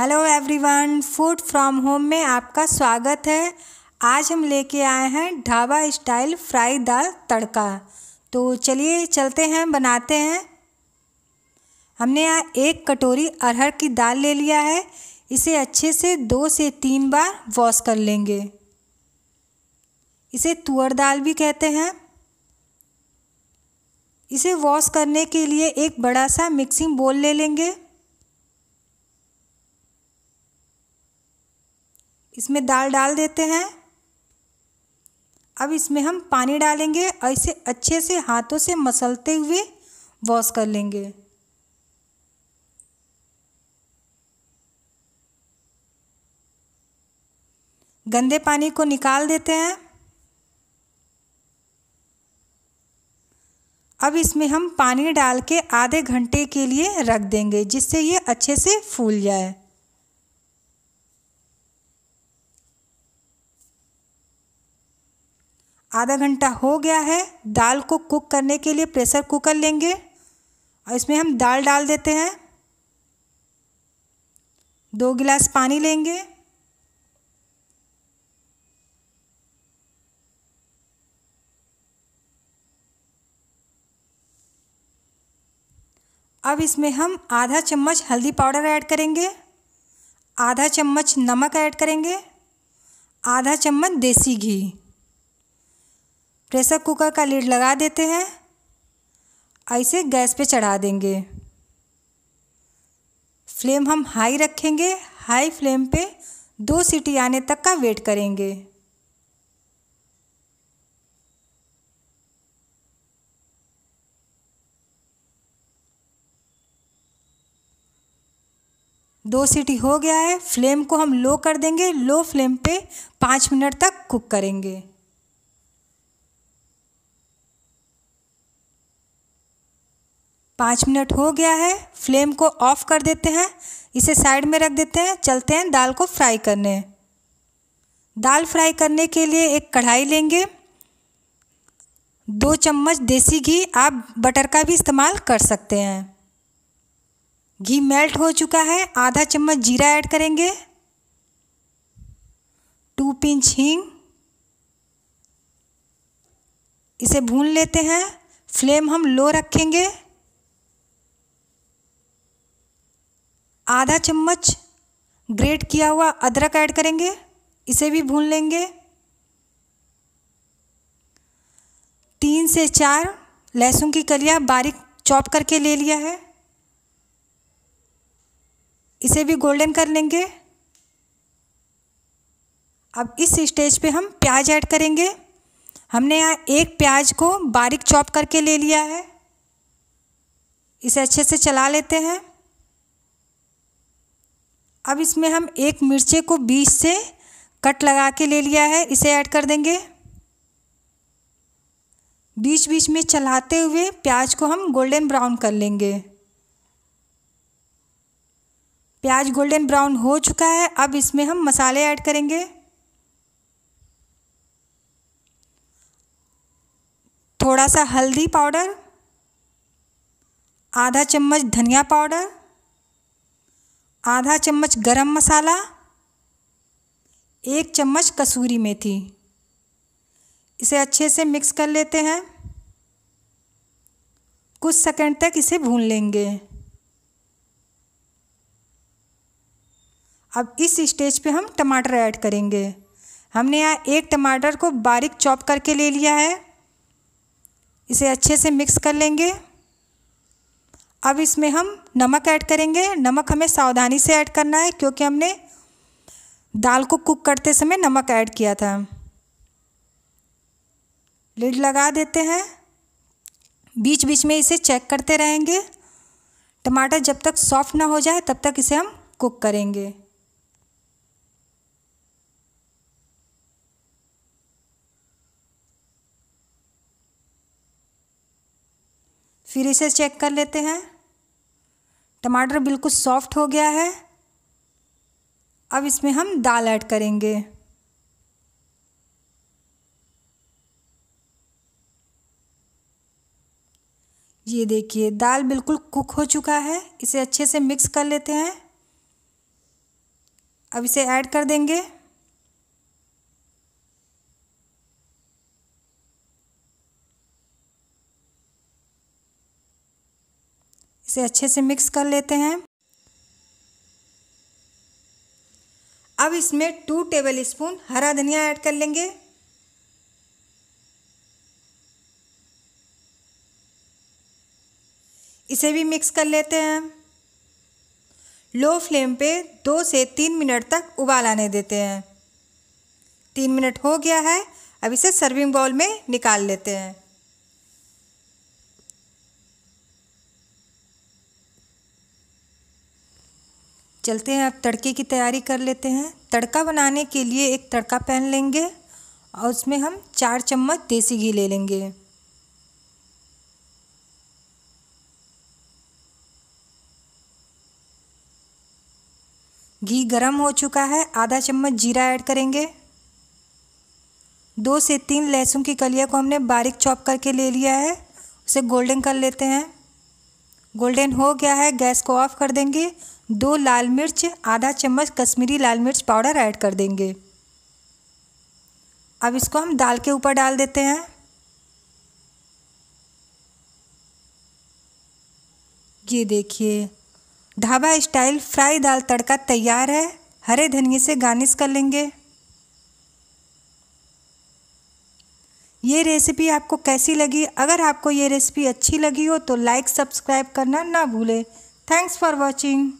hello everyone food from home में आपका स्वागत है आज हम लेके आए हैं ढाबा स्टाइल फ्राई दाल तड़का तो चलिए चलते हैं बनाते हैं हमने यहाँ एक कटोरी अरहर की दाल ले लिया है इसे अच्छे से दो से तीन बार वॉश कर लेंगे इसे तुअर दाल भी कहते हैं इसे वॉश करने के लिए एक बड़ा सा मिक्सिंग बोल ले लेंगे इसमें दाल डाल देते हैं अब इसमें हम पानी डालेंगे और इसे अच्छे से हाथों से मसलते हुए वॉश कर लेंगे गंदे पानी को निकाल देते हैं अब इसमें हम पानी डाल के आधे घंटे के लिए रख देंगे जिससे ये अच्छे से फूल जाए आधा घंटा हो गया है दाल को कुक करने के लिए प्रेशर कुकर लेंगे और इसमें हम दाल डाल देते हैं दो गिलास पानी लेंगे अब इसमें हम आधा चम्मच हल्दी पाउडर ऐड करेंगे आधा चम्मच नमक ऐड करेंगे आधा चम्मच देसी घी प्रेशर कुकर का लीड लगा देते हैं और इसे गैस पे चढ़ा देंगे फ्लेम हम हाई रखेंगे हाई फ्लेम पे दो सीटी आने तक का वेट करेंगे दो सीटी हो गया है फ्लेम को हम लो कर देंगे लो फ्लेम पे पाँच मिनट तक कुक करेंगे पाँच मिनट हो गया है फ्लेम को ऑफ़ कर देते हैं इसे साइड में रख देते हैं चलते हैं दाल को फ्राई करने दाल फ्राई करने के लिए एक कढ़ाई लेंगे दो चम्मच देसी घी आप बटर का भी इस्तेमाल कर सकते हैं घी मेल्ट हो चुका है आधा चम्मच जीरा ऐड करेंगे टू पिंच हींग इसे भून लेते हैं फ्लेम हम लो रखेंगे आधा चम्मच ग्रेट किया हुआ अदरक ऐड करेंगे इसे भी भून लेंगे तीन से चार लहसुन की कलिया बारीक चॉप करके ले लिया है इसे भी गोल्डन कर लेंगे अब इस स्टेज पे हम प्याज ऐड करेंगे हमने यहाँ एक प्याज को बारीक चॉप करके ले लिया है इसे अच्छे से चला लेते हैं अब इसमें हम एक मिर्चे को बीच से कट लगा के ले लिया है इसे ऐड कर देंगे बीच बीच में चलाते हुए प्याज को हम गोल्डन ब्राउन कर लेंगे प्याज गोल्डन ब्राउन हो चुका है अब इसमें हम मसाले ऐड करेंगे थोड़ा सा हल्दी पाउडर आधा चम्मच धनिया पाउडर आधा चम्मच गरम मसाला एक चम्मच कसूरी मेथी इसे अच्छे से मिक्स कर लेते हैं कुछ सेकंड तक इसे भून लेंगे अब इस स्टेज पे हम टमाटर ऐड करेंगे हमने यहाँ एक टमाटर को बारीक चॉप करके ले लिया है इसे अच्छे से मिक्स कर लेंगे अब इसमें हम नमक ऐड करेंगे नमक हमें सावधानी से ऐड करना है क्योंकि हमने दाल को कुक करते समय नमक ऐड किया था लिड लगा देते हैं बीच बीच में इसे चेक करते रहेंगे टमाटर जब तक सॉफ्ट ना हो जाए तब तक इसे हम कुक करेंगे फिर इसे चेक कर लेते हैं टमाटर बिल्कुल सॉफ्ट हो गया है अब इसमें हम दाल ऐड करेंगे ये देखिए दाल बिल्कुल कुक हो चुका है इसे अच्छे से मिक्स कर लेते हैं अब इसे ऐड कर देंगे इसे अच्छे से मिक्स कर लेते हैं अब इसमें टू टेबल स्पून हरा धनिया ऐड कर लेंगे इसे भी मिक्स कर लेते हैं लो फ्लेम पे दो से तीन मिनट तक उबाल आने देते हैं तीन मिनट हो गया है अब इसे सर्विंग बाउल में निकाल लेते हैं चलते हैं अब तड़के की तैयारी कर लेते हैं तड़का बनाने के लिए एक तड़का पैन लेंगे और उसमें हम चार चम्मच देसी घी ले लेंगे घी गरम हो चुका है आधा चम्मच जीरा ऐड करेंगे दो से तीन लहसुन की कलिया को हमने बारीक चॉप करके ले लिया है उसे गोल्डन कर लेते हैं गोल्डन हो गया है गैस को ऑफ कर देंगे दो लाल मिर्च आधा चम्मच कश्मीरी लाल मिर्च पाउडर ऐड कर देंगे अब इसको हम दाल के ऊपर डाल देते हैं ये देखिए ढाबा स्टाइल फ्राई दाल तड़का तैयार है हरे धनिए से गार्निश कर लेंगे ये रेसिपी आपको कैसी लगी अगर आपको ये रेसिपी अच्छी लगी हो तो लाइक सब्सक्राइब करना ना भूलें थैंक्स फॉर वॉचिंग